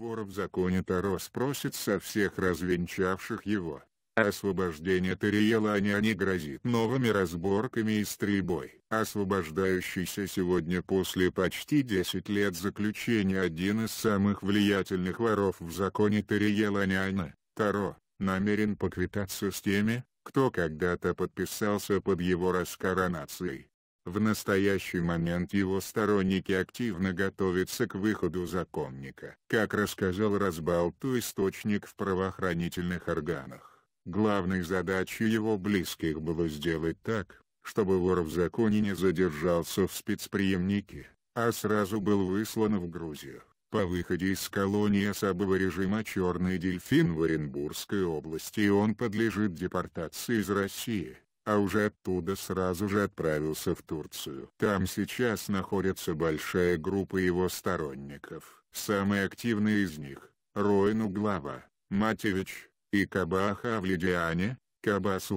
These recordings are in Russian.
вора в законе Таро спросит со всех развенчавших его. Освобождение Тариеланя не грозит новыми разборками и стрельбой. Освобождающийся сегодня после почти 10 лет заключения один из самых влиятельных воров в законе Тариеланяна, Таро, намерен поквитаться с теми, кто когда-то подписался под его раскоронацией. В настоящий момент его сторонники активно готовятся к выходу законника. Как рассказал Разбалту источник в правоохранительных органах, главной задачей его близких было сделать так, чтобы вор в законе не задержался в спецприемнике, а сразу был выслан в Грузию. По выходе из колонии особого режима «Черный дельфин» в Оренбургской области он подлежит депортации из России а уже оттуда сразу же отправился в Турцию. Там сейчас находится большая группа его сторонников. Самые активные из них – Ройну Глава, Матевич и Кабаха Авлидиане, Кабас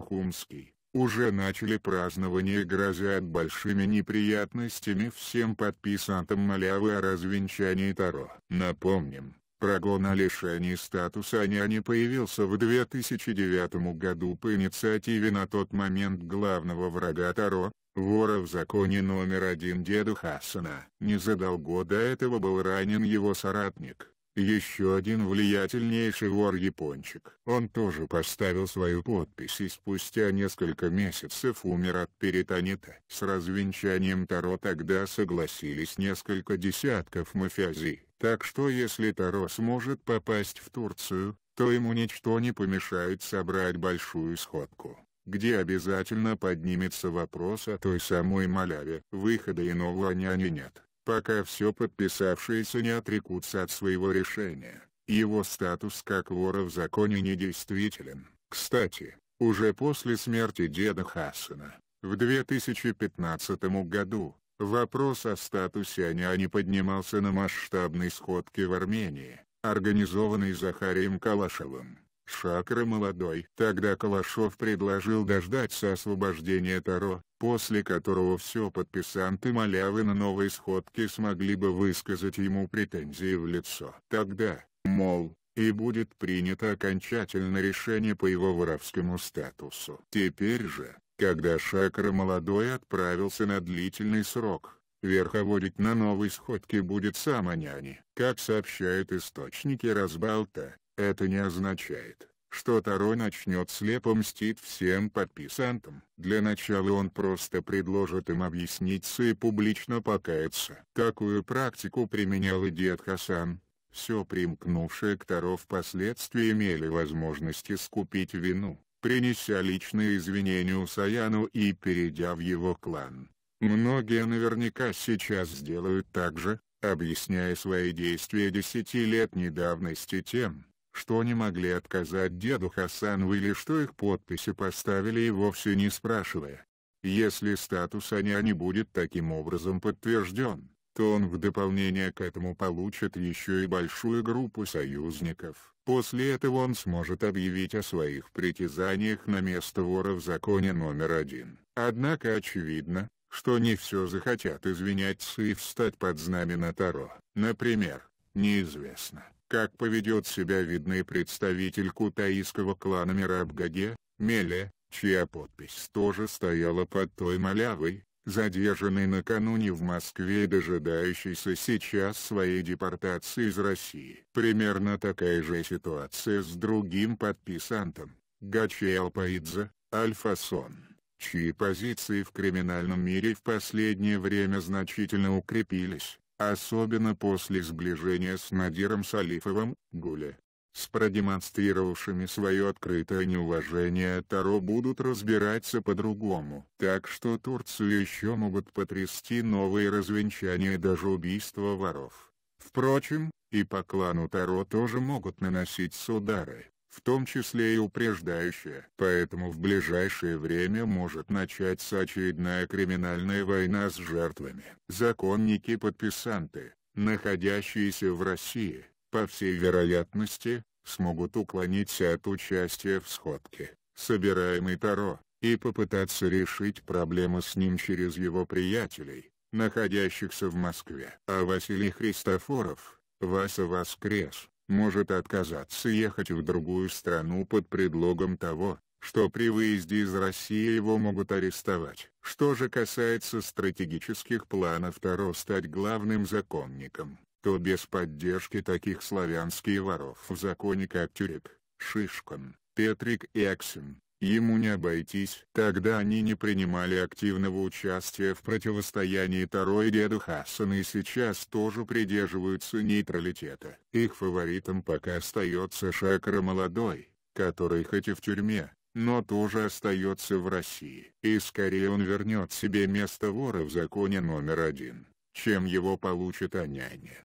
уже начали празднование и грозят большими неприятностями всем подписантам малявы о развенчании Таро. Напомним, Прогон о лишении статуса а няни появился в 2009 году по инициативе на тот момент главного врага Таро, вора в законе номер один Деду Хасана. Незадолго до этого был ранен его соратник, еще один влиятельнейший вор-япончик. Он тоже поставил свою подпись и спустя несколько месяцев умер от перитонита. С развенчанием Таро тогда согласились несколько десятков мафиази. Так что если Таро сможет попасть в Турцию, то ему ничто не помешает собрать большую сходку, где обязательно поднимется вопрос о той самой маляве. Выхода иного няни нет, пока все подписавшиеся не отрекутся от своего решения. Его статус как вора в законе недействителен. Кстати, уже после смерти деда Хасана, в 2015 году, Вопрос о статусе Аняни а поднимался на масштабной сходке в Армении, организованной Захарием Калашевым. Шакра молодой. Тогда Калашов предложил дождаться освобождения Таро, после которого все подписанты Малявы на новой сходке смогли бы высказать ему претензии в лицо. Тогда, мол, и будет принято окончательное решение по его воровскому статусу. Теперь же, когда Шакра молодой отправился на длительный срок. Верховодить на новой сходке будет сам Аняни. Как сообщают источники Разбалта, это не означает, что Таро начнет слепо мстить всем подписантам. Для начала он просто предложит им объясниться и публично покаяться. Такую практику применял и дед Хасан. Все примкнувшие к Таро впоследствии имели возможность искупить вину принеся личные извинения Усаяну и перейдя в его клан. Многие наверняка сейчас сделают так же, объясняя свои действия десятилетней давности тем, что не могли отказать деду Хасану или что их подписи поставили и вовсе не спрашивая. Если статус Аня не будет таким образом подтвержден, то он в дополнение к этому получит еще и большую группу союзников. После этого он сможет объявить о своих притязаниях на место вора в законе номер один. Однако очевидно, что не все захотят извиняться и встать под знамена Таро. Например, неизвестно, как поведет себя видный представитель кутаистского клана Мирабгаге, Меле, чья подпись тоже стояла под той малявой, задержанный накануне в Москве и дожидающийся сейчас своей депортации из России. Примерно такая же ситуация с другим подписантом, Гачи Алпаидзе, Альфасон, чьи позиции в криминальном мире в последнее время значительно укрепились, особенно после сближения с Надиром Салифовым, Гуля, с продемонстрировавшими свое открытое неуважение Таро будут разбираться по-другому. Так что Турцию еще могут потрясти новые развенчания и даже убийства воров. Впрочем, и по клану Таро тоже могут наносить удары, в том числе и упреждающие. Поэтому в ближайшее время может начаться очередная криминальная война с жертвами. Законники-подписанты, находящиеся в России, по всей вероятности, смогут уклониться от участия в сходке, собираемой Таро, и попытаться решить проблему с ним через его приятелей, находящихся в Москве. А Василий Христофоров, Васа воскрес, может отказаться ехать в другую страну под предлогом того, что при выезде из России его могут арестовать. Что же касается стратегических планов Таро стать главным законником, то без поддержки таких славянских воров в законе как Тюрик, Шишкан, Петрик и Аксин, ему не обойтись. Тогда они не принимали активного участия в противостоянии Таро и Деду Хасана и сейчас тоже придерживаются нейтралитета. Их фаворитом пока остается Шакра Молодой, который хоть и в тюрьме, но тоже остается в России. И скорее он вернет себе место вора в законе номер один, чем его получит Аняня.